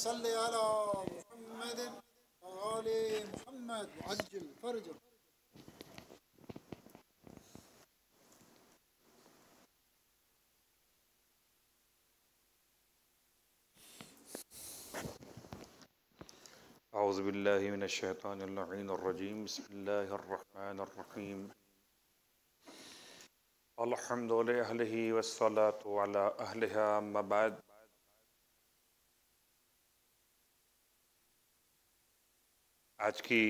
صل على محمد وعلى محمد وعجل فرجه أعوذ بالله من الشيطان اللعين الرجيم بسم الله الرحمن الرحيم الحمد لله والصلاة على أهلها بعد आज की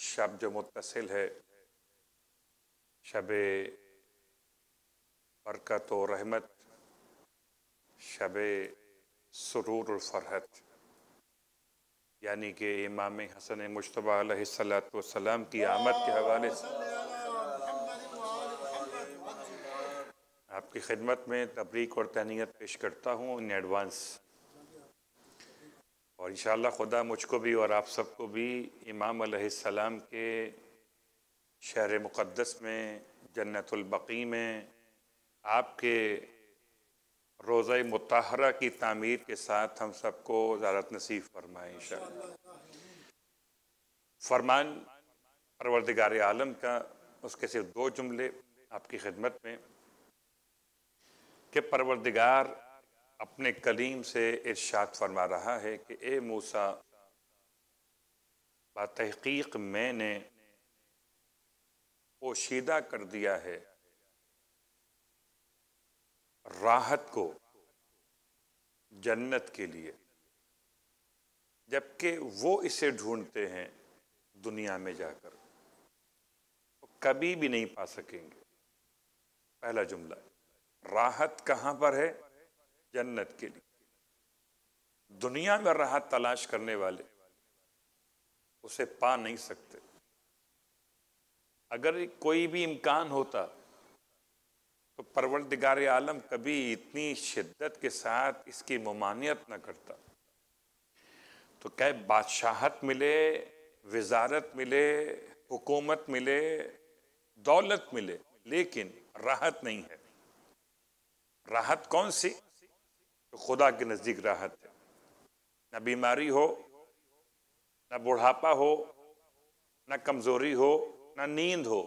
शब जो मुतसिल है शब बरकत और रहमत शब सुरूर और फरहत यानी कि इमाम हसन मुशतबा सलाम की आमद के हवाले से आपकी खिदमत में तबरीक और तहनीत पेश करता हूँ इन एडवांस और इन खुदा मुझको भी और आप सबको भी इमाम सलाम के शहर मुक़दस में जन्नतबकी में आपके रोज़ मतहरा की तामीर के साथ हम सबको ज़्यादात नसीब फरमाए इन फरमान परवरदिगार आलम का उसके सिर्फ दो जुमले आपकी खिदमत में कि परवरदिगार अपने कलीम से इर्शाद फरमा रहा है कि ए मूसा बतहकीक मैंने पोशीदा कर दिया है राहत को जन्नत के लिए जबकि वो इसे ढूंढते हैं दुनिया में जाकर तो कभी भी नहीं पा सकेंगे पहला जुमला राहत कहाँ पर है जन्नत के लिए दुनिया में राहत तलाश करने वाले उसे पा नहीं सकते अगर कोई भी इम्कान होता तो परवरदिगार आलम कभी इतनी शिद्दत के साथ इसकी ममानियत ना करता तो क्या बादशाहत मिले वजारत मिले हुकूमत मिले दौलत मिले लेकिन राहत नहीं है राहत कौन सी तो खुदा के नज़दीक राहत है ना बीमारी हो ना बुढ़ापा हो ना कमज़ोरी हो ना नींद हो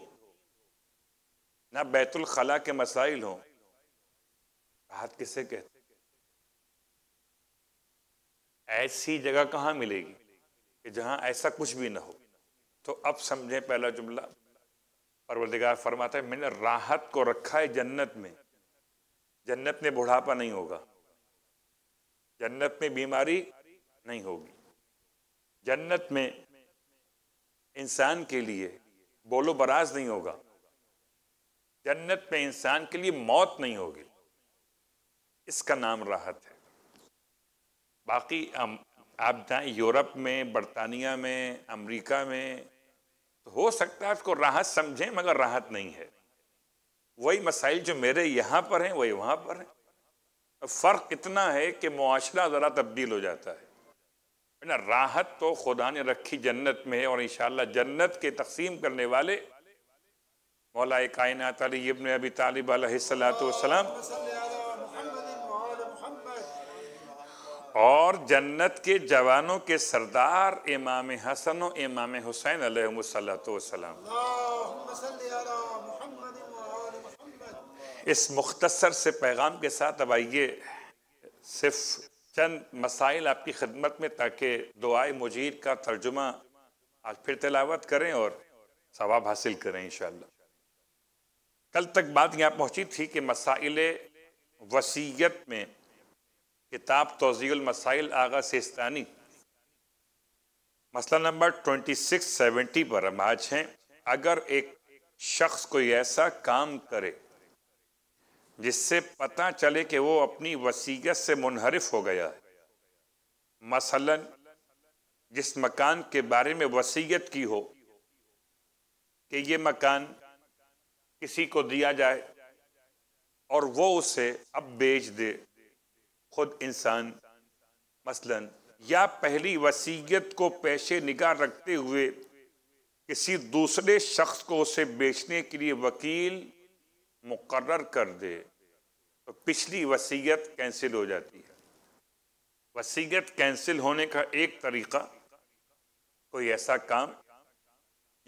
ना बैतुलखला के मसाइल हो राहत किसे कहते ऐसी जगह कहाँ मिलेगी कि जहाँ ऐसा कुछ भी ना हो तो अब समझें पहला जुमला परवरदिगार फरमाता है मैंने राहत को रखा है जन्नत में जन्नत में बुढ़ापा नहीं होगा जन्नत में बीमारी नहीं होगी जन्नत में इंसान के लिए बोलो बराज नहीं होगा जन्नत में इंसान के लिए मौत नहीं होगी इसका नाम राहत है बाकी आप जाए यूरोप में बरतानिया में अमेरिका में तो हो सकता है उसको राहत समझें मगर राहत नहीं है वही मसाइल जो मेरे यहाँ पर हैं वही वहाँ पर हैं फ़र्क इतना है कि मुआरा ज़रा तब्दील हो जाता है ना राहत तो खुदा ने रखी जन्नत में है और इन जन्नत के तकसीम करने वाले मौला कायन अलीबन अबी तालिब सलाम और जन्नत के जवानों के सरदार इमाम हसन और इमाम हुसैन सलाम इस मुख्तसर से पैगाम के साथ अब आइए सिर्फ चंद मसाइल आपकी खदमत में ताकि दुआए मुजीर का तर्जुमा आज फिर तलावत करें और सवाब हासिल करें इन कल तक बात यहाँ पहुँची थी कि मसाइल वसीयत में किताब तोजील मसाइल आगा सिस्तानी मसला नंबर ट्वेंटी सिक्स सेवेंटी पर हम आज हैं अगर एक शख्स कोई ऐसा काम करे जिससे पता चले कि वो अपनी वसीयत से मुनहरफ हो गया है मसलन जिस मकान के बारे में वसीयत की हो कि ये मकान किसी को दिया जाए और वो उसे अब बेच दे खुद इंसान मसलन या पहली वसीयत को पेशे निगाह रखते हुए किसी दूसरे शख्स को उसे बेचने के लिए वकील मुकर कर दे तो पिछली वसीयत कैंसिल हो जाती है वसीयत कैंसिल होने का एक तरीका कोई ऐसा काम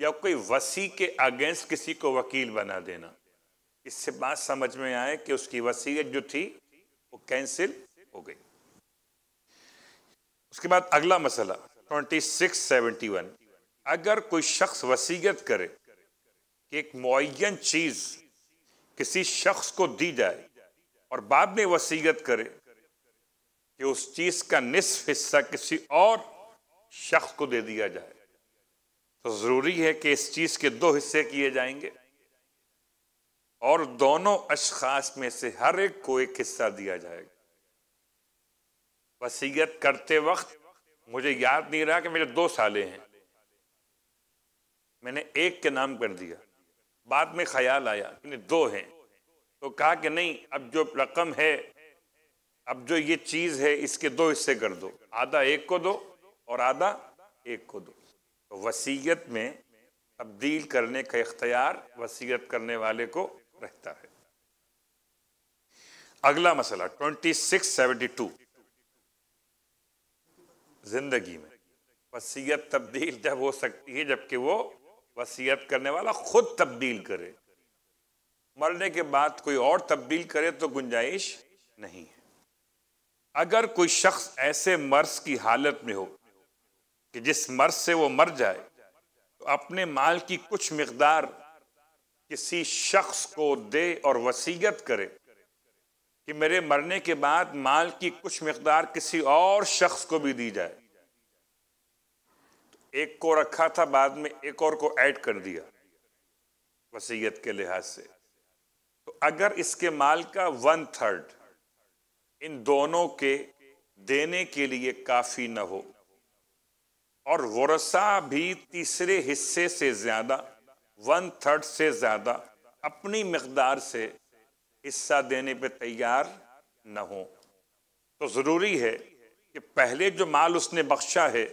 या कोई वसी के अगेंस्ट किसी को वकील बना देना इससे बात समझ में आए कि उसकी वसीयत जो थी वो कैंसिल हो गई उसके बाद अगला मसला ट्वेंटी सिक्स सेवेंटी वन अगर कोई शख्स वसीयत करे कि एक मुन चीज़ किसी शख्स को दी जाए और बाद में वसीयत करे कि उस चीज का निसफ हिस्सा किसी और शख्स को दे दिया जाए तो जरूरी है कि इस चीज के दो हिस्से किए जाएंगे और दोनों अशखास में से हर एक को एक हिस्सा दिया जाएगा वसीयत करते वक्त मुझे याद नहीं रहा कि मेरे दो साले हैं मैंने एक के नाम कर दिया बाद में ख्याल आया कि दो हैं तो कहा कि नहीं अब जो रकम है अब जो ये चीज़ है इसके दो हिस्से कर दो आधा एक को दो और आधा एक को दो तो वसीयत में तब्दील करने का इख्तियार वसीयत करने वाले को रहता है अगला मसला ट्वेंटी सिक्स सेवेंटी टू जिंदगी में वसीयत तब्दील जब हो सकती है जबकि वो वसीयत करने वाला खुद तब्दील करे मरने के बाद कोई और तब्दील करे तो गुंजाइश नहीं है अगर कोई शख्स ऐसे मर्ज की हालत में हो कि जिस मर्ज से वो मर जाए तो अपने माल की कुछ मकदार किसी शख्स को दे और वसीयत करे कि मेरे मरने के बाद माल की कुछ मकदार किसी और शख्स को भी दी जाए एक को रखा था बाद में एक और को ऐड कर दिया वसीयत के लिहाज से तो अगर इसके माल का वन थर्ड इन दोनों के देने के लिए काफी न हो और वरसा भी तीसरे हिस्से से ज्यादा वन थर्ड से ज्यादा अपनी मकदार से हिस्सा देने पे तैयार न हो तो ज़रूरी है कि पहले जो माल उसने बख्शा है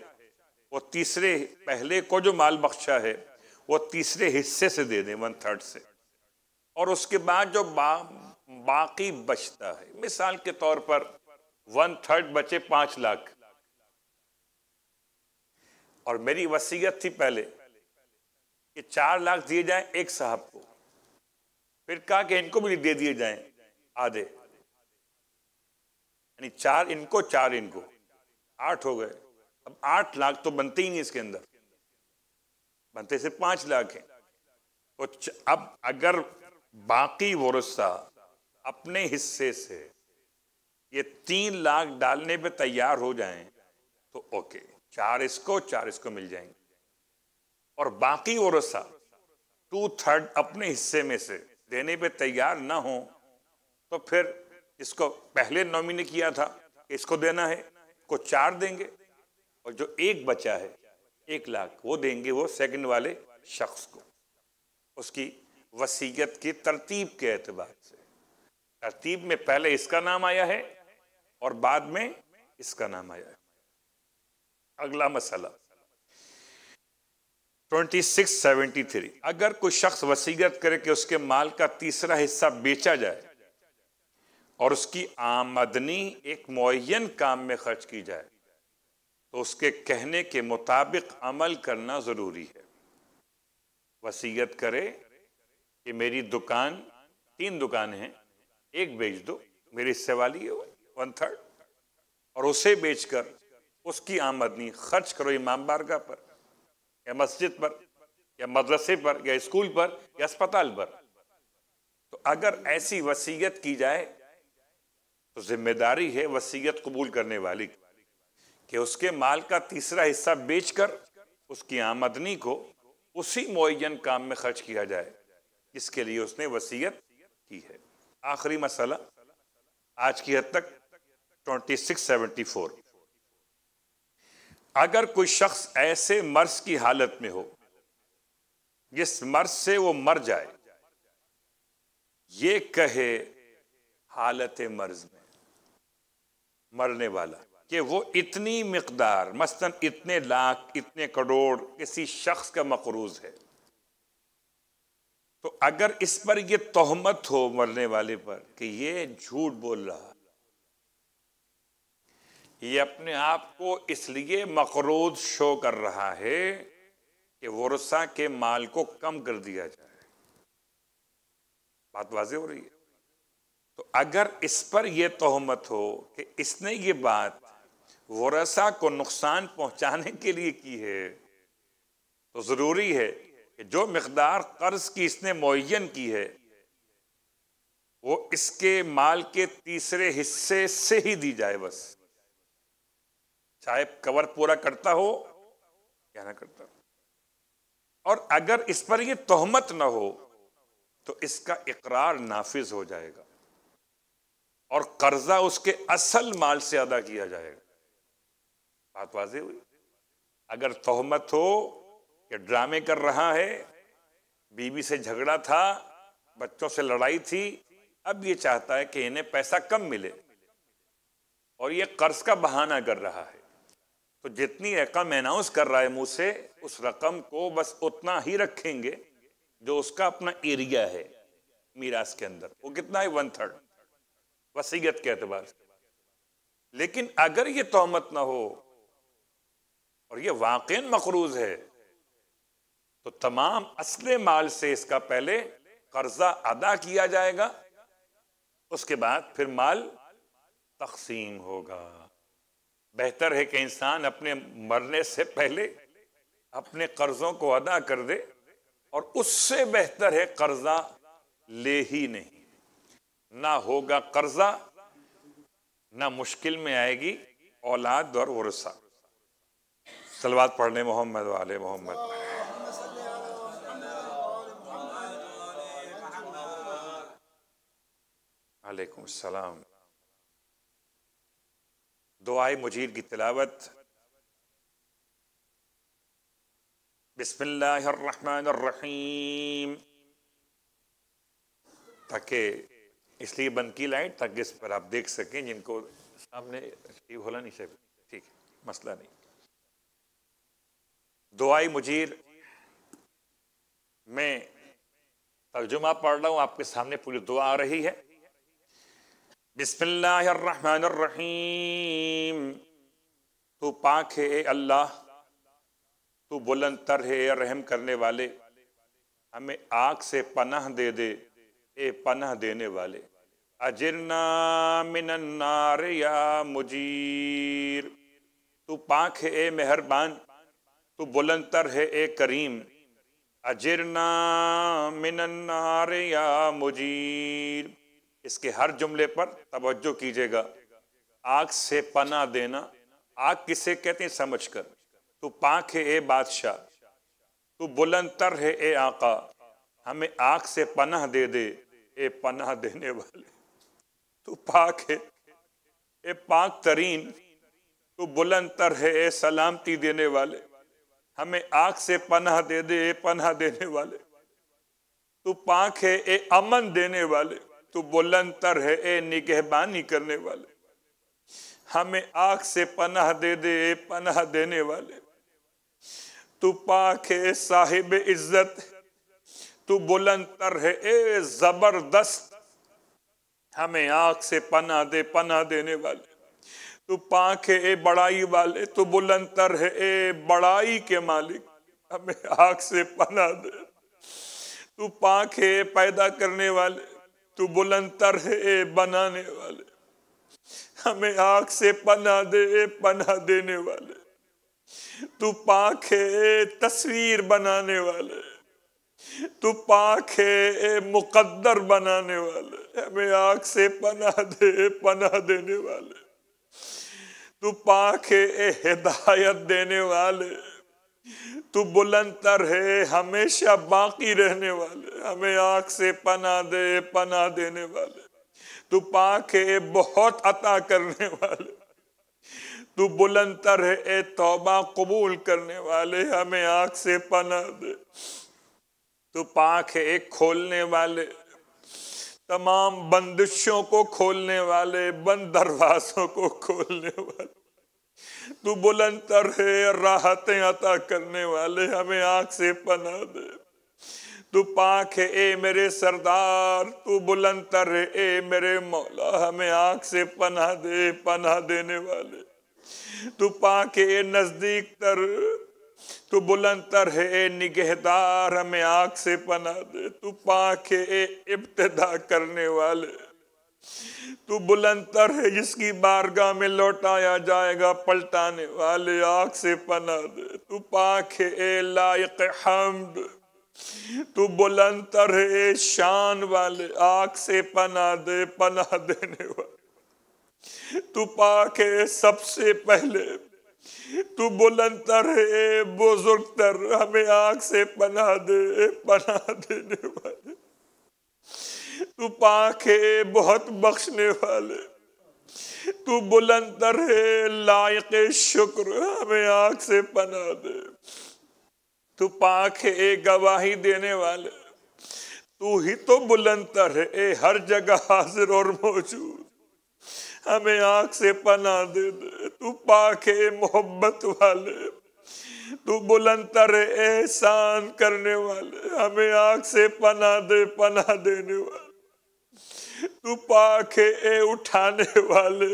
वो तीसरे पहले को जो माल बख्शा है वो तीसरे हिस्से से दे दें वन थर्ड से और उसके बाद जो बा, बाकी बचता है मिसाल के तौर पर वन थर्ड बचे पांच लाख और मेरी वसीयत थी पहले कि चार लाख दिए जाएं एक साहब को फिर कहा कि इनको भी दे दिए जाएं आधे यानी चार इनको चार इनको आठ हो गए अब आठ लाख तो बनते ही नहीं इसके अंदर बनते सिर्फ पांच लाख है तो अब अगर बाकी वरसा अपने हिस्से से ये तीन लाख डालने पे तैयार हो जाएं तो ओके चार इसको चार इसको मिल जाएंगे और बाकी वोरसा टू थर्ड अपने हिस्से में से देने पे तैयार ना हो तो फिर इसको पहले नॉमिनेट किया था इसको देना है को चार देंगे और जो एक बचा है एक लाख वो देंगे वो सेकंड वाले शख्स को उसकी वसीयत की तरतीब के एतबार से तरतीब में पहले इसका नाम आया है और बाद में इसका नाम आया है अगला मसला 2673 अगर कोई शख्स वसीयत करे कि उसके माल का तीसरा हिस्सा बेचा जाए और उसकी आमदनी एक मुन काम में खर्च की जाए तो उसके कहने के मुताबिक अमल करना ज़रूरी है वसीयत करे कि मेरी दुकान तीन दुकान हैं एक बेच दो मेरी हिस्से वाली है वन थर्ड और उसे बेचकर उसकी आमदनी खर्च करो इमाम बारगा पर या मस्जिद पर या मदरसे पर या स्कूल पर या अस्पताल पर तो अगर ऐसी वसीयत की जाए तो जिम्मेदारी है वसीयत कबूल करने वाली की कि उसके माल का तीसरा हिस्सा बेचकर उसकी आमदनी को उसी मुन काम में खर्च किया जाए जिसके लिए उसने वसीयत की है आखिरी मसला आज की हद तक 2674 अगर कोई शख्स ऐसे मर्ज की हालत में हो जिस मर्ज से वो मर जाए ये कहे हालत मर्ज में मरने वाला कि वो इतनी मकदार मसलन इतने लाख इतने करोड़ किसी शख्स का मकरूज है तो अगर इस पर ये तोहमत हो मरने वाले पर कि ये झूठ बोल रहा ये अपने आप को इसलिए मकरूज शो कर रहा है कि वर्षा के माल को कम कर दिया जाए बात वाजे हो रही है तो अगर इस पर यह तोहमत हो कि इसने ये बात वरसा को नुकसान पहुंचाने के लिए की है तो ज़रूरी है कि जो मकदार कर्ज की इसने मुन की है वो इसके माल के तीसरे हिस्से से ही दी जाए बस चाहे कवर पूरा करता हो या ना करता हो और अगर इस पर ये तोहमत ना हो तो इसका इकरार नाफिज हो जाएगा और कर्जा उसके असल माल से अदा किया जाएगा बात वाजे हुई अगर तोहमत हो या ड्रामे कर रहा है बीवी से झगड़ा था बच्चों से लड़ाई थी अब ये चाहता है कि इन्हें पैसा कम मिले और ये कर्ज का बहाना कर रहा है तो जितनी रकम अनाउंस कर रहा है मुझसे से उस रकम को बस उतना ही रखेंगे जो उसका अपना एरिया है मीरास के अंदर वो कितना है वन थर्ड वसीयत के एतबार से लेकिन अगर ये तोहमत ना हो और ये वाकई मकरूज है तो तमाम असले माल से इसका पहले कर्जा अदा किया जाएगा उसके बाद फिर माल तकसीम होगा बेहतर है कि इंसान अपने मरने से पहले अपने कर्जों को अदा कर दे और उससे बेहतर है कर्जा ले ही नहीं ना होगा कर्जा ना मुश्किल में आएगी औलाद और वर्षा सलवाद पढ़ने मोहम्मद वाले मोहम्मद वालेकुम सलाम दुआए मुजीर की तिलावत बिस्मिल्लाम ताकि इसलिए बंद की लाइट ताकि इस पर आप देख सकें जिनको सामने होना नहीं ठीक है मसला नहीं दुआई मुजीर में तर्जुमा पढ़ रहा हूँ आपके सामने पूरी दुआ आ रही है बिस्मिल्लाहिर्रहमानिर्रहीम तू पाक है अल्लाह तू बुलंद तर है रहम करने वाले हमें आग से पनाह दे दे ए पनाह देने वाले अजरना मिनन्नार या मुजीर तू पाक है ए मेहरबान तू बुलंदर है ए करीम अजिर मिनन्नार या मुजीर इसके हर जुमले पर तवज्जो कीजिएगा आग से पना देना आग किसे कहते हैं समझ कर तो पाक है ए बादशाह तू बुलंदतर है ए आका हमें आग से पनाह दे दे ए पनाह देने वाले तू पाक है ए पाक तरीन तू बुलंदतर है ए सलामती देने वाले हमें आंख से पनाह दे दे ए पनाह देने वाले तू पाख है ए अमन देने वाले तू बोलंतर है ए निगहबानी करने वाले हमें आंख से पनाह दे दे ए पनाह देने वाले तू पाख है साहिब इज्जत तू बोलंतर है ए जबरदस्त हमें आंख से पना दे पना देने वाले तू पाख है ए बड़ाई वाले तू बुलंदर है ए बड़ाई के मालिक हमें आग से पना दे तू पाख है पैदा करने वाले तू बुलंदर है ए बनाने वाले हमें आग से पना दे ए पना देने वाले तू पाख है ए तस्वीर बनाने वाले तू पाख है ए मुकद्दर बनाने वाले हमें आग से पना दे पना देने वाले तू पाखे ए हिदायत देने वाले तू बुलंदर है हमेशा बाकी रहने वाले हमें आग से पना दे पना देने वाले तू पाखे है बहुत अता करने वाले तू बुलंदर है ए तौबा कबूल करने वाले हमें आग से पना दे तू पाखे खोलने वाले तमाम बंदिशों को खोलने वाले बंद दरवाजों को खोलने वाले तू बुलंद तर है राहतें अता करने वाले हमें आंख से पना दे तू पाक है ए मेरे सरदार तू बुलंद तर है ए मेरे मौला हमें आंख से पना दे पना देने वाले तू पाक है ए नजदीक तर तू बुलंदर है ए निगहदार हमें आंख से पना दे तू पाख है ए इब्तदा करने वाले तू बुलंदर है जिसकी बारगाह में लौटाया जाएगा पलटाने वाले आंख से पना दे तू पाख है ए लायक हमद तू बुलंदर है ए शान वाले आंख से पना दे पना देने वाले तू पाख है सबसे पहले तू बुलंद तर है बुजुर्ग तर हमें आग से पना दे पना देने वाले तू पाख है बहुत बख्शने वाले तू बुलंद तर है लायक शुक्र हमें आग से पना दे तू पाख है गवाही देने वाले तू ही तो बुलंद तर है हर जगह हाजिर और मौजूद हमें आंख से पना दे दे तू पाखे मोहब्बत वाले तू बुलंदर एहसान करने वाले हमें आंख से पना दे पना देने वाले तू पाखे ए उठाने वाले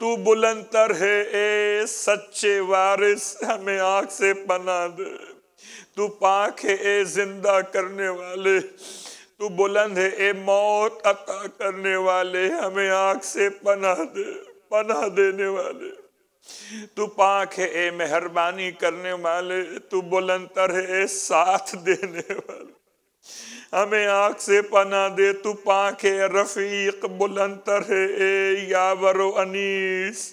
तू बुलंदर है ए सच्चे वारिस हमें आंख से पना दे तू पाखे ए जिंदा करने वाले तू बुलंद है ए मौत अता करने वाले हमें आग से पना दे पना देने वाले तू पाख है ए मेहरबानी करने वाले तू बुलंदर है ए साथ देने वाले हमें आग से पना दे तू पाख है रफीक बुलंदर है ए यावरो अनीस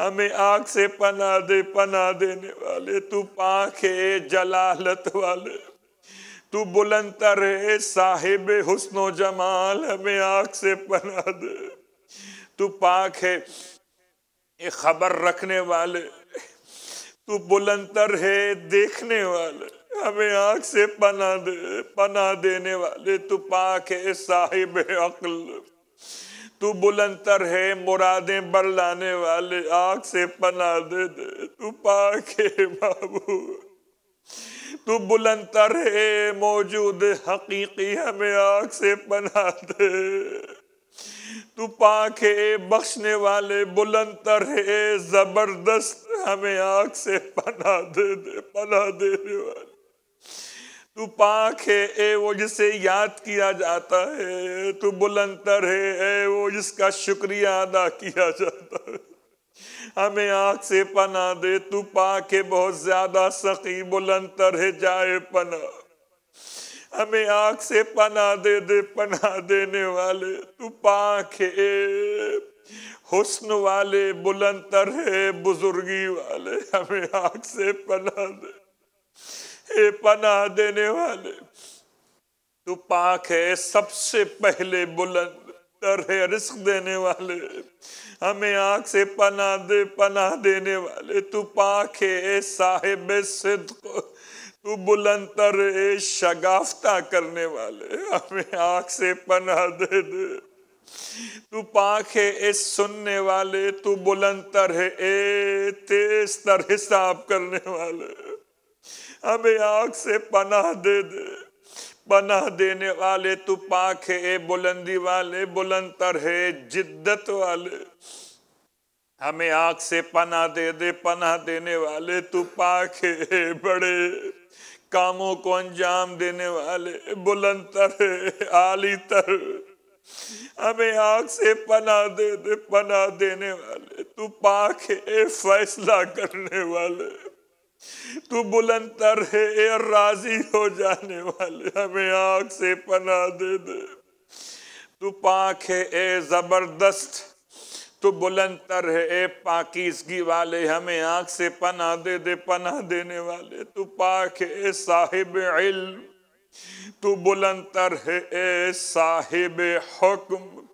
हमें आग से पना दे पना देने वाले तू पाख है जलालत वाले तू बुलंदर है साहिब हुस्नो जमाल हमें आग से पना दे तू पाक है ये खबर रखने वाले तू बुलंदर है देखने वाले हमें आग से पना दे पना देने वाले तू पाक है साहिब अकल तू बुलंदर है मुरादें बरलाने वाले आग से पना दे दे तू पाक है बाबू तू बुलंद तर है मौजूद हकीकी हमें आग से बना दे तू पाक है बख्शने वाले बुलंद तर है जबरदस्त हमें आग से पना दे दे पना देने वाले तू पाक है ए वो जिसे याद किया जाता है तू बुलंद तर है ए वो जिसका शुक्रिया अदा किया जाता है हमें आंख से पना दे तू पाके बहुत ज्यादा सखी बुलंद तरह जाए पना हमें आंख से पना दे दे पना देने वाले तू पाखे हुस्न वाले बुलंद है बुजुर्गी वाले हमें आंख से पना दे हे पना देने वाले तू पाखे है सबसे पहले बुलंद तर है रिस्क देने वाले हमें आंख से पना दे पना देने वाले तू पाक है साहेब सिद्ध को तू बुलंद ए शगाफ्ता करने वाले हमें आंख से पना दे दे तू पाक है ए सुनने वाले तू बुलंद है ए तेज तर हिसाब करने वाले हमें आंख से पना दे दे पनाह देने वाले तू पाक है बुलंदी वाले बुलंदर है जिद्दत वाले हमें आग से पना दे दे पना देने वाले तू पाक है बड़े कामों को अंजाम देने वाले बुलंदर है आली तर हमें आग से पना दे दे पना देने वाले तू पाक है फैसला करने वाले तू बुलंदर है ए राजी हो जाने वाले हमें आग से पना दे दे तू पाक है ए जबरदस्त तू बुलंदर है ए पाकिजगी वाले हमें आँख से पना दे दे पना देने वाले तू पाक है ए साहिब इल्म तू बुलंद तर है ए साहिब हुक्म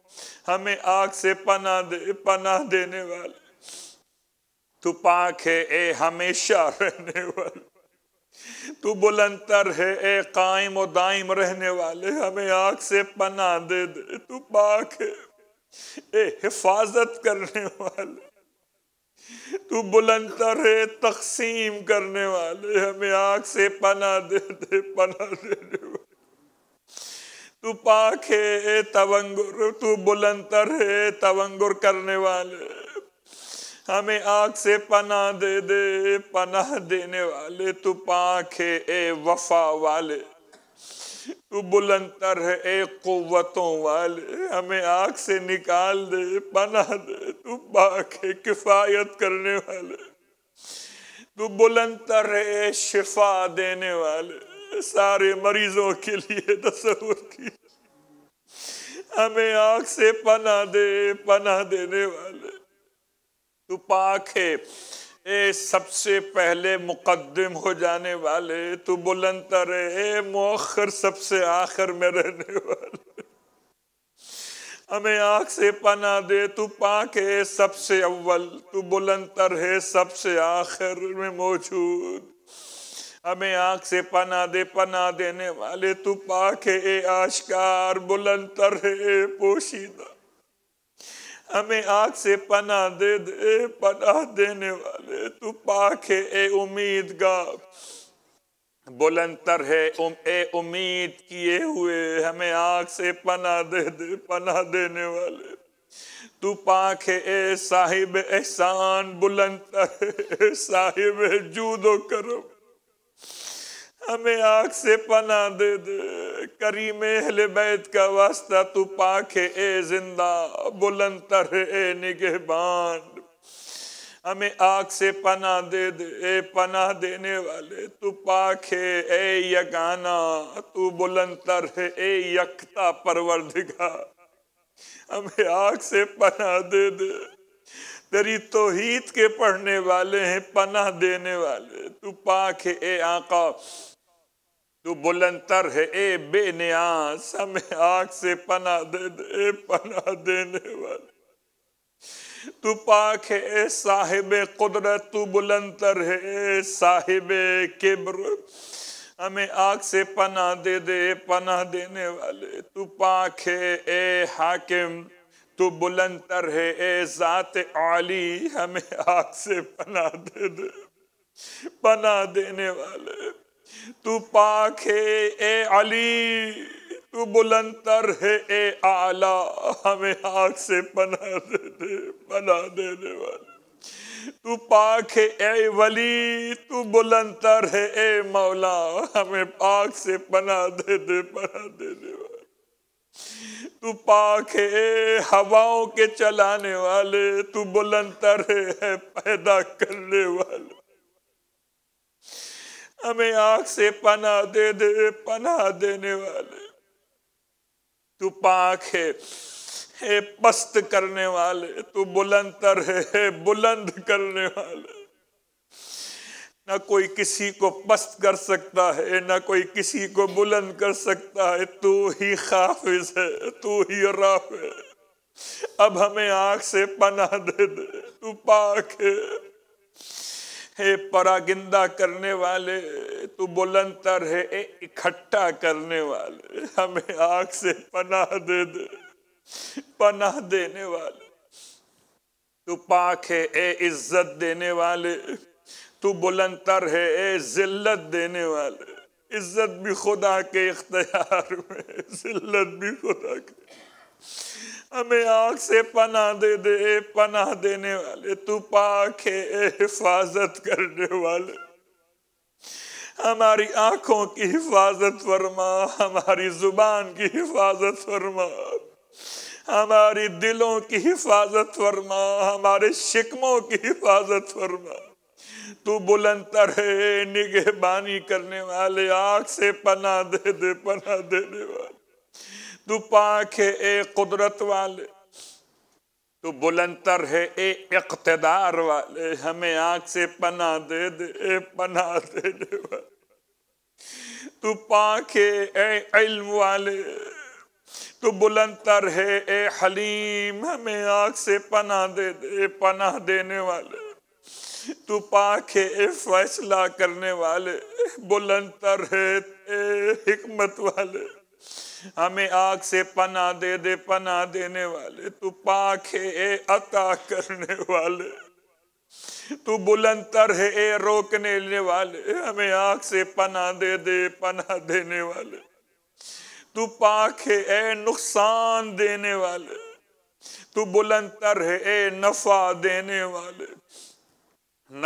हमें आँख से पना दे पना देने वाले तू पाक है ए हमेशा रहने वाले तू बुलंतर है ए कायम और दाइम रहने वाले हमें आग से पना दे दे तू पाक है ए हिफाजत करने वाले तू बुलंतर है तकसीम करने वाले हमें आग से पना दे दे पना देने वाले तू पाक है ए तवंगुर तू बुलंतर है तवंगुर करने वाले हमें आग से पना दे दे पना देने वाले तू पाखे ए वफा वाले तू बुलंदर है ए कुतों वाले हमें आग से निकाल दे पना दे तू पाखे किफायत करने वाले तू बुलंदर है ए शिफा देने वाले सारे मरीजों के लिए तस्वूर की हमें आग से पना दे पना देने वाले तू पाक है ए सबसे पहले मुकदम हो जाने वाले तू बुलंदर है ए मोखर सबसे आखिर में रहने वाले हमें आँख से पना दे तू पाक है सबसे अव्वल तू बुलंदर है सबसे आखिर में मौजूद हमें आँख से पना दे पना देने वाले तू पाक है ए आशकार बुलंद तर है पोशीदा हमें आग से पना दे दे पना देने वाले तू पाक है ए उम्मीद का बुलंद है उम ए उम्मीद किए हुए हमें आग से पना दे दे पना देने वाले तू पाक है ए साहिब एहसान बुलंदर साहिब जूदो करम हमें आग से पना दे दे करीम अहल बैत का वास्ता तू पाक है ए जिंदा बुलंद तर ए निगहबान हमें आग से पना दे दे ए पना देने वाले तू पाक है ए यगाना तू बुलंद तर है ए यकता परवरदिगा हमें आग से पना दे दे तेरी तोहीद के पढ़ने वाले हैं पना देने वाले तू पाक है ए आका तू बुलंदर है ए बेनियास हमें आग से पना दे दे ए पना देने वाले तू पाक है ए साहिब कुदरत तू बुलंदर है ए साहिब किब्र हमें आग से पना दे दे पना देने वाले तू पाक है ए हाकिम तू बुलंदर है ए जात आली हमें आग से पना दे दे पना देने वाले तू पाक है ए अली तू बुलंदर है ए आला हमें आग से पना दे दे बना देने वाले तू पाक है ए वली तू बुलंदर है ए मौला हमें पाक से पना दे दे पना देने वाले तू पाक है हवाओं के चलाने वाले तू बुलंदर है पैदा करने वाले हमें आग से पना दे दे पना देने वाले तू पाख है हे पस्त करने वाले तू बुलंदर है हे बुलंद करने वाले ना कोई किसी को पस्त कर सकता है ना कोई किसी को बुलंद कर सकता है तू ही खाफिज है तू ही राफ है अब हमें आंख से पना दे दे तू पाख है हे परागिंदा करने वाले तू बुलंतर है इकट्ठा करने वाले हमें आग से पनाह दे दे पनाह देने वाले तू पाक है ए इज्जत देने वाले तू बुलंतर है ए जिल्लत देने वाले इज्जत भी खुदा के इख्तियार में जिल्लत भी खुदा के हमें आग से पना दे दे पना देने वाले तू पाक है हिफाजत करने वाले हमारी आंखों की हिफाजत फरमा हमारी जुबान की हिफाजत फरमा हमारी दिलों की हिफाजत फरमा हमारे शिकमों की हिफाजत फरमा तू बुलंदर है निगहबानी करने वाले आग से पना दे दे पना देने वाले तू पाक है ए कुदरत वाले तू बुलंतर है ए इकतदार वाले हमें आंख से पना दे दे ए पना दे दे तू पाक है ए इल्म वाले तू बुलंतर है ए हलीम हमें आंख से पना दे दे पना देने वाले तू पाक है ए फैसला करने वाले बुलंतर है ए हिकमत वाले हमें आग से पना दे दे पना देने वाले तू पाख है ए अता करने वाले तू बुलंदर है ए रोकने लेने वाले हमें आग से पना दे दे पना देने वाले तू पाक है ए नुकसान देने वाले तू बुलंदर है ए नफा देने वाले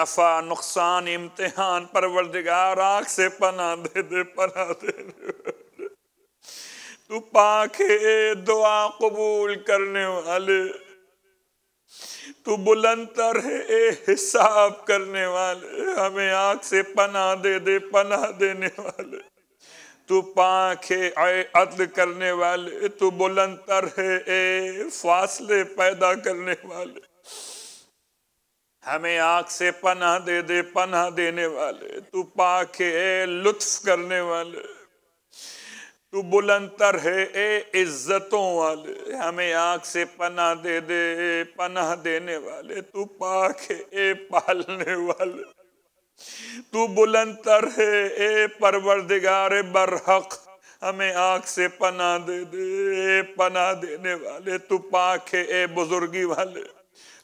नफा नुकसान इम्तिहान परवरदिगार आग से पना दे दे पना देने वाले तू पाखे दुआ कबूल करने वाले तू बुलंदर है हिसाब करने वाले हमें आग से पना दे दे पना देने वाले तू पाखे है आए अदल करने वाले तू बुलंदर है ए फासले पैदा करने वाले हमें आग से पना दे दे पना देने वाले तू पाखे लुत्फ करने वाले तू बुलंतर है ए इज्जतों वाले हमें आंख से पना दे दे पना देने वाले तू पाक है ए पालने वाले तू बुलंतर है ए परवरदिगार बरहक हमें आंख से पना दे दे पना देने वाले तू पाक है ए बुजुर्गी वाले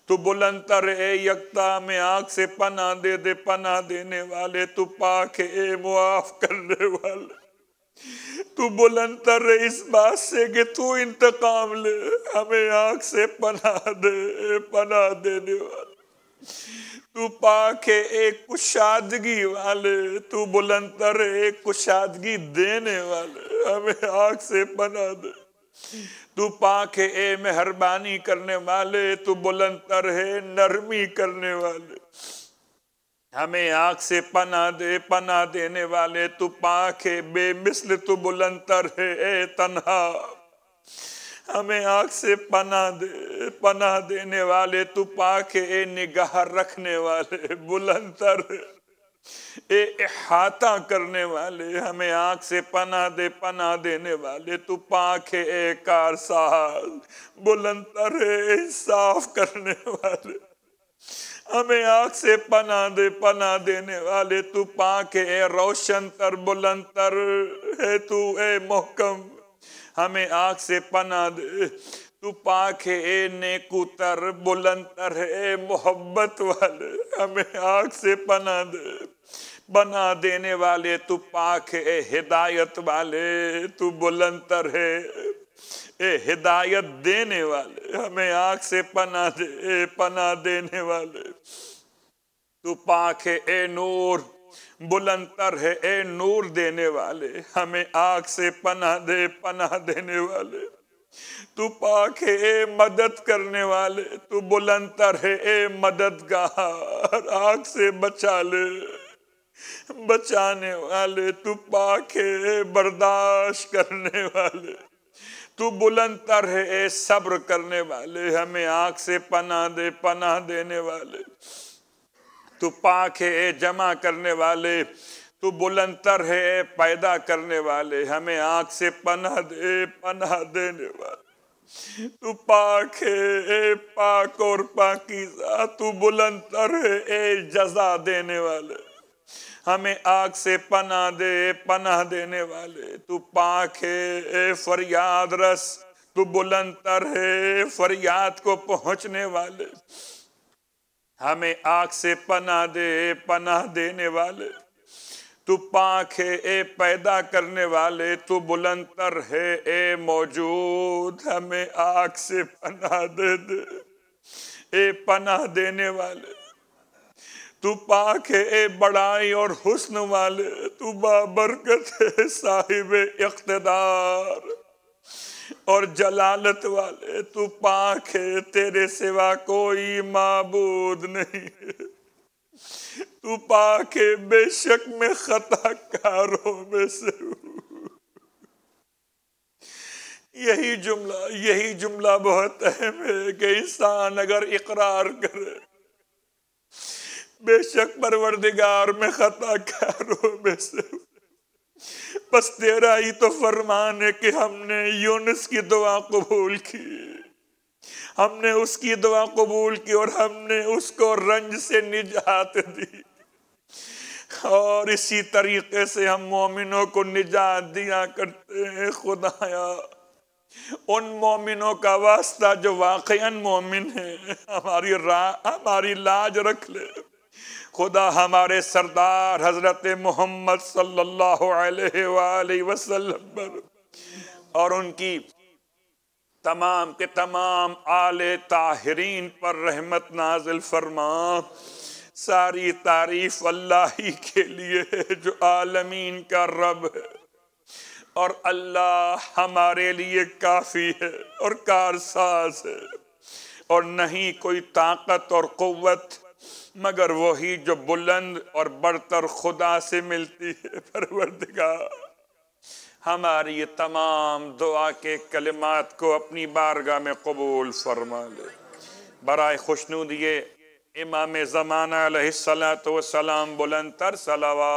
तू बुलंतर ए यकता में आंख से पना दे दे पना देने वाले तू पाक ए मुआफ करने वाले तू बुलंदर इस बात से कि तू इंतकाम ले हमें आंख से पना दे पना देने वाले तू पाक है एक कुशादगी वाले तू बुलंदर एक कुशादगी देने वाले हमें आंख से पना दे तू पाक है ए मेहरबानी करने वाले तू बुलंदर है नरमी करने वाले हमें आंख से पना दे पना देने वाले तू पाख है बेमिसल तू बुलंतर है ए तन्हा हमें आंख से पना दे पना देने वाले तू पाक ए निगाह रखने वाले बुलंतर ए हाथा करने वाले हमें आंख से पना दे पना देने वाले तू पाक ए कार साहब बुलंतर इंसाफ करने वाले हमें आग से पना दे पना देने वाले तू पाख है रोशन तर बुलंद तर है तू ए मोहकम हमें आँख से पना दे तू पाख है ए नेकुतर बुलंद तर है मोहब्बत वाले हमें आँख से पना दे बना देने वाले तू पाख है हिदायत वाले तू बुलंद तर है ए हिदायत देने वाले हमें आंख से पना दे ए पना देने वाले तू पाक है ए नूर बुलंदर है ए नूर देने वाले हमें आग से पना दे पना देने वाले तू पाक है ए मदद करने वाले तू बुलंदर है ए मददगार आग से बचा ले बचाने वाले तू पाक है बर्दाश्त करने वाले तू बुलंद तर है ए सब्र करने वाले हमें आंख से पना दे पना देने वाले तू पाक है ए जमा करने वाले तू बुलंदर है ए पैदा करने वाले हमें आंख से पना दे पना देने वाले तू पाक है ए पाक और पाकिजा तू बुलंदर है ए जजा देने वाले हमें आग से पना दे पना देने वाले तू पाख है फरियाद रस तू बुलंदर है फरियाद को पहुंचने वाले हमें आग से पना दे पना देने वाले तू पाख है ए पैदा करने वाले तू बुलंदर है ए मौजूद हमें आग से पना दे दे ए पना देने वाले तू पाक है बड़ाई और हुस्न वाले तू बाबरकत है साहिब इकतदार और जलालत वाले तू पाक है तेरे सिवा कोई माबूद नहीं तू पाक है बेशक में खताकारों में से यही जुमला यही जुमला बहुत अहम है कि इंसान अगर इकरार करे बेशक परवरदिगार में खता कारों में से बस तेरा ही तो फरमान है कि हमने यूनिस की दुआ कबूल की हमने उसकी दुआ कबूल की और हमने उसको रंज से निजात दी और इसी तरीके से हम मोमिनों को निजात दिया करते हैं खुदाया उन मोमिनों का वास्ता जो वाकया मोमिन है हमारी रा हमारी लाज रख ले खुदा हमारे सरदार हजरत मोहम्मद सल्लल्लाहु अलैहि वसल्लम पर और उनकी तमाम के तमाम आल ताहरीन पर रहमत नाजिल फरमा सारी तारीफ अल्लाह ही के लिए है जो आलमीन का रब है और अल्लाह हमारे लिए काफ़ी है और कारसाज है और नहीं कोई ताकत और क़वत मगर वही जो बुलंद और बढ़तर खुदा से मिलती है परवरदिगार हमारी ये तमाम दुआ के कलिमात को अपनी बारगाह में कबूल फरमा ले बरए दिए इमाम ज़माना सलात वसलाम बुलंद तर सलावा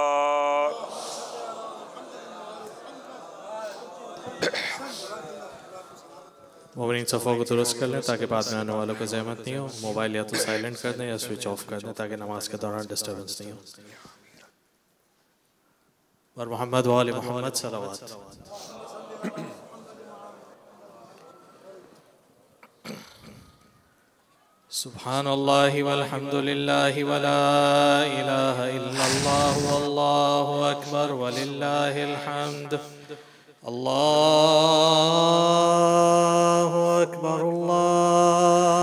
मुबरिन सफ़ों को दुरुस्त कर लें ताकि बाद में आने वालों को जहमत नहीं हो मोबाइल या तो साइलेंट कर दें या स्विच ऑफ कर दें ताकि नमाज के दौरान डिस्टर्बेंस नहीं हो और मोहम्मद वाल मोहम्मद सलावाद سبحان الله والحمد لله ولا إله إلا الله والله أكبر ولله الحمد الله أكبر الله